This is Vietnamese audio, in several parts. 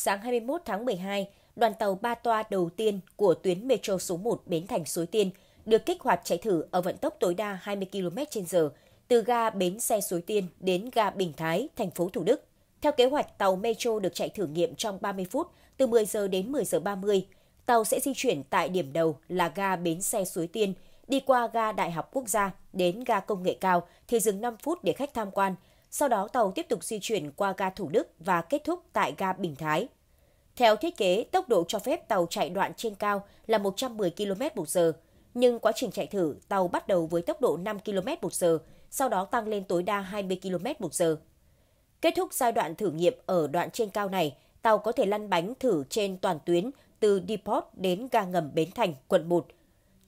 sáng 21 tháng 12, đoàn tàu ba toa đầu tiên của tuyến metro số 1 Bến Thành Suối Tiên được kích hoạt chạy thử ở vận tốc tối đa 20 km/h từ ga bến xe Suối Tiên đến ga Bình Thái, thành phố Thủ Đức. Theo kế hoạch, tàu metro được chạy thử nghiệm trong 30 phút từ 10 giờ đến 10 giờ 30. Tàu sẽ di chuyển tại điểm đầu là ga bến xe Suối Tiên, đi qua ga Đại học Quốc gia đến ga Công nghệ cao thì dừng 5 phút để khách tham quan. Sau đó tàu tiếp tục di chuyển qua ga Thủ Đức và kết thúc tại ga Bình Thái, theo thiết kế, tốc độ cho phép tàu chạy đoạn trên cao là 110 km h nhưng quá trình chạy thử, tàu bắt đầu với tốc độ 5 km h sau đó tăng lên tối đa 20 km h Kết thúc giai đoạn thử nghiệm ở đoạn trên cao này, tàu có thể lăn bánh thử trên toàn tuyến từ Depot đến ga ngầm Bến Thành, quận 1.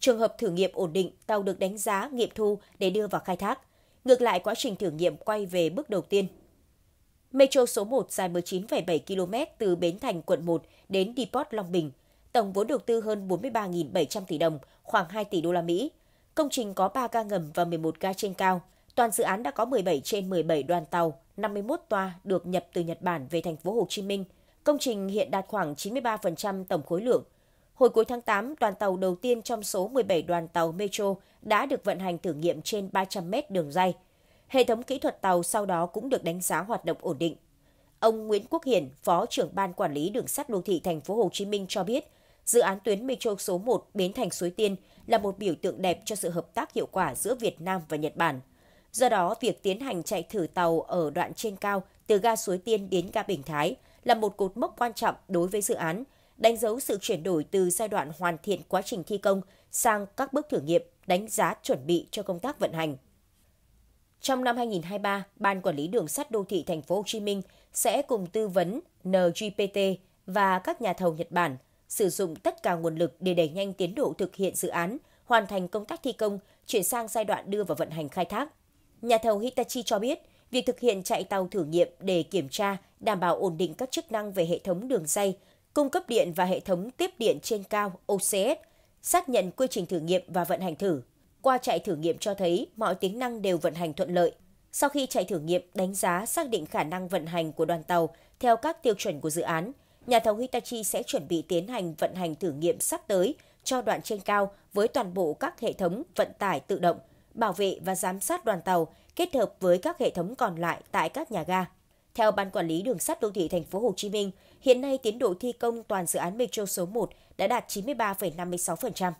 Trường hợp thử nghiệm ổn định, tàu được đánh giá nghiệm thu để đưa vào khai thác. Ngược lại, quá trình thử nghiệm quay về bước đầu tiên Metro số 1 dài 19,7 km từ Bến Thành, quận 1 đến Depot Long Bình. Tổng vốn đầu tư hơn 43.700 tỷ đồng, khoảng 2 tỷ đô la Mỹ. Công trình có 3 ga ngầm và 11 ga trên cao. Toàn dự án đã có 17 trên 17 đoàn tàu, 51 toa được nhập từ Nhật Bản về thành phố Hồ Chí Minh. Công trình hiện đạt khoảng 93% tổng khối lượng. Hồi cuối tháng 8, đoàn tàu đầu tiên trong số 17 đoàn tàu Metro đã được vận hành thử nghiệm trên 300 mét đường dây. Hệ thống kỹ thuật tàu sau đó cũng được đánh giá hoạt động ổn định. Ông Nguyễn Quốc Hiển, Phó trưởng ban quản lý đường sắt đô thị thành phố Hồ Chí Minh cho biết, dự án tuyến metro số 1 Bến Thành Suối Tiên là một biểu tượng đẹp cho sự hợp tác hiệu quả giữa Việt Nam và Nhật Bản. Do đó, việc tiến hành chạy thử tàu ở đoạn trên cao từ ga Suối Tiên đến ga Bình Thái là một cột mốc quan trọng đối với dự án, đánh dấu sự chuyển đổi từ giai đoạn hoàn thiện quá trình thi công sang các bước thử nghiệm, đánh giá chuẩn bị cho công tác vận hành. Trong năm 2023, Ban Quản lý Đường sắt Đô thị Thành phố Hồ Chí Minh sẽ cùng tư vấn NGPT và các nhà thầu Nhật Bản sử dụng tất cả nguồn lực để đẩy nhanh tiến độ thực hiện dự án, hoàn thành công tác thi công, chuyển sang giai đoạn đưa vào vận hành khai thác. Nhà thầu Hitachi cho biết, việc thực hiện chạy tàu thử nghiệm để kiểm tra, đảm bảo ổn định các chức năng về hệ thống đường dây, cung cấp điện và hệ thống tiếp điện trên cao OCS, xác nhận quy trình thử nghiệm và vận hành thử qua chạy thử nghiệm cho thấy mọi tính năng đều vận hành thuận lợi. Sau khi chạy thử nghiệm đánh giá xác định khả năng vận hành của đoàn tàu theo các tiêu chuẩn của dự án, nhà thầu Hitachi sẽ chuẩn bị tiến hành vận hành thử nghiệm sắp tới cho đoạn trên cao với toàn bộ các hệ thống vận tải tự động, bảo vệ và giám sát đoàn tàu kết hợp với các hệ thống còn lại tại các nhà ga. Theo Ban Quản lý Đường sắt Đô thị Thành phố Hồ Chí Minh, hiện nay tiến độ thi công toàn dự án Metro số 1 đã đạt 93,56%.